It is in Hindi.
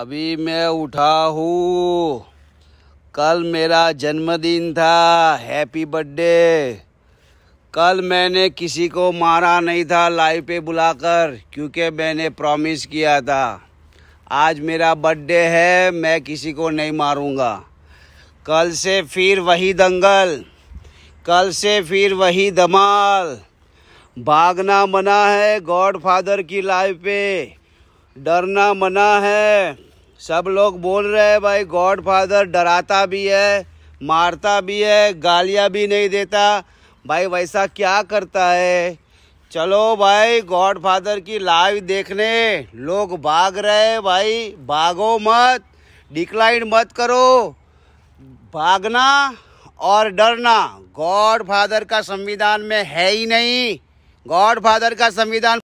अभी मैं उठा हूँ कल मेरा जन्मदिन था हैप्पी बर्थडे कल मैंने किसी को मारा नहीं था लाइव पे बुलाकर क्योंकि मैंने प्रॉमिस किया था आज मेरा बर्थडे है मैं किसी को नहीं मारूंगा कल से फिर वही दंगल कल से फिर वही धमाल भागना मना है गॉड फादर की लाइफ पे डरना मना है सब लोग बोल रहे हैं भाई गॉड फादर डराता भी है मारता भी है गालियाँ भी नहीं देता भाई वैसा क्या करता है चलो भाई गॉड फादर की लाइव देखने लोग भाग रहे हैं भाई भागो मत डिक्लाइन मत करो भागना और डरना गॉड फादर का संविधान में है ही नहीं गॉड फादर का संविधान